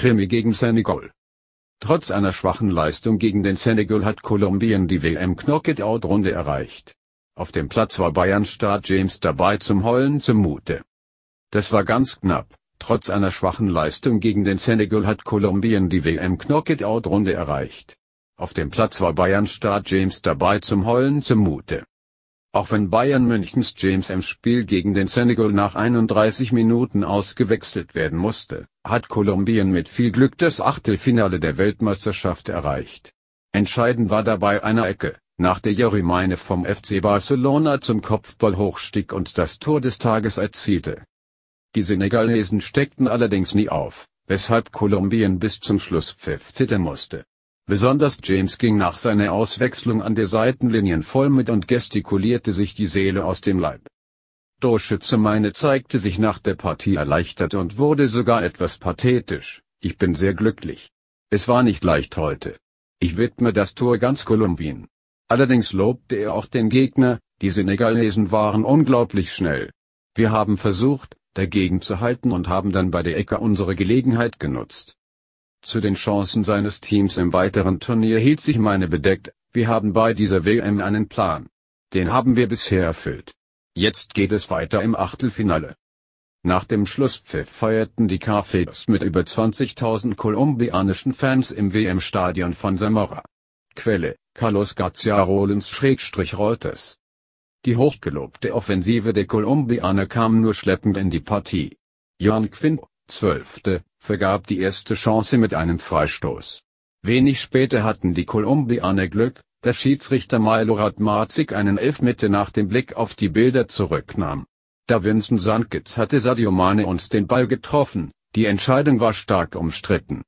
Krimi gegen Senegal. Trotz einer schwachen Leistung gegen den Senegal hat Kolumbien die WM-Knockout-Runde erreicht. Auf dem Platz war Bayern-Star James dabei zum Heulen zumute. Das war ganz knapp. Trotz einer schwachen Leistung gegen den Senegal hat Kolumbien die WM-Knockout-Runde erreicht. Auf dem Platz war Bayern-Star James dabei zum Heulen zumute. Auch wenn Bayern Münchens James im Spiel gegen den Senegal nach 31 Minuten ausgewechselt werden musste, hat Kolumbien mit viel Glück das Achtelfinale der Weltmeisterschaft erreicht. Entscheidend war dabei eine Ecke, nach der Jerry Meine vom FC Barcelona zum Kopfball hochstieg und das Tor des Tages erzielte. Die Senegalesen steckten allerdings nie auf, weshalb Kolumbien bis zum Schluss pfiff zittern musste. Besonders James ging nach seiner Auswechslung an der Seitenlinie voll mit und gestikulierte sich die Seele aus dem Leib. Torschütze Meine zeigte sich nach der Partie erleichtert und wurde sogar etwas pathetisch, ich bin sehr glücklich. Es war nicht leicht heute. Ich widme das Tor ganz Kolumbien. Allerdings lobte er auch den Gegner, die Senegalesen waren unglaublich schnell. Wir haben versucht, dagegen zu halten und haben dann bei der Ecke unsere Gelegenheit genutzt. Zu den Chancen seines Teams im weiteren Turnier hielt sich meine bedeckt, wir haben bei dieser WM einen Plan. Den haben wir bisher erfüllt. Jetzt geht es weiter im Achtelfinale. Nach dem Schlusspfiff feierten die Cafés mit über 20.000 kolumbianischen Fans im WM-Stadion von Samara. Quelle, Carlos Garcia Rollins-Reuters. Die hochgelobte Offensive der Kolumbianer kam nur schleppend in die Partie. Jan Quinto, Zwölfte, vergab die erste Chance mit einem Freistoß. Wenig später hatten die Kolumbianer Glück, dass Schiedsrichter Milo Radmazik einen Elfmeter nach dem Blick auf die Bilder zurücknahm. Da Vincent Sankitz hatte Sadio Mane uns den Ball getroffen, die Entscheidung war stark umstritten.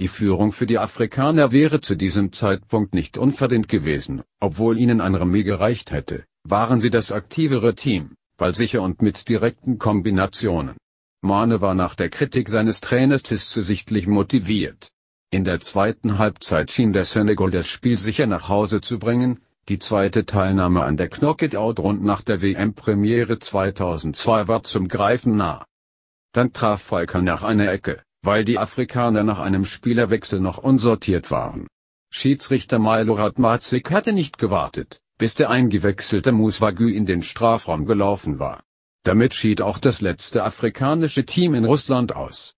Die Führung für die Afrikaner wäre zu diesem Zeitpunkt nicht unverdient gewesen, obwohl ihnen ein Remis gereicht hätte, waren sie das aktivere Team, ballsicher und mit direkten Kombinationen. Mane war nach der Kritik seines Trainers Tisse sichtlich motiviert. In der zweiten Halbzeit schien der Senegal das Spiel sicher nach Hause zu bringen, die zweite Teilnahme an der Knockout-Rund nach der WM-Premiere 2002 war zum Greifen nah. Dann traf Falker nach einer Ecke, weil die Afrikaner nach einem Spielerwechsel noch unsortiert waren. Schiedsrichter Milo Radmazik hatte nicht gewartet, bis der eingewechselte Muswagü in den Strafraum gelaufen war. Damit schied auch das letzte afrikanische Team in Russland aus.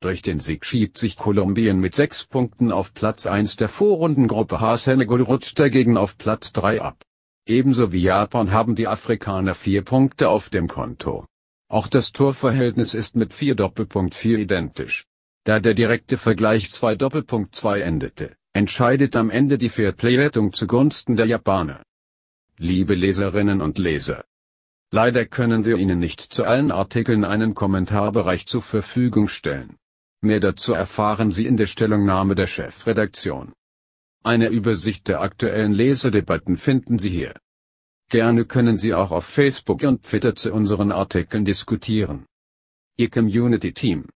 Durch den Sieg schiebt sich Kolumbien mit sechs Punkten auf Platz 1 der Vorrundengruppe H. Senegal rutscht dagegen auf Platz 3 ab. Ebenso wie Japan haben die Afrikaner vier Punkte auf dem Konto. Auch das Torverhältnis ist mit 4 Doppelpunkt 4 identisch. Da der direkte Vergleich 2 Doppelpunkt 2 endete, entscheidet am Ende die Fairplay-Rettung zugunsten der Japaner. Liebe Leserinnen und Leser, Leider können wir Ihnen nicht zu allen Artikeln einen Kommentarbereich zur Verfügung stellen. Mehr dazu erfahren Sie in der Stellungnahme der Chefredaktion. Eine Übersicht der aktuellen Lesedebatten finden Sie hier. Gerne können Sie auch auf Facebook und Twitter zu unseren Artikeln diskutieren. Ihr Community Team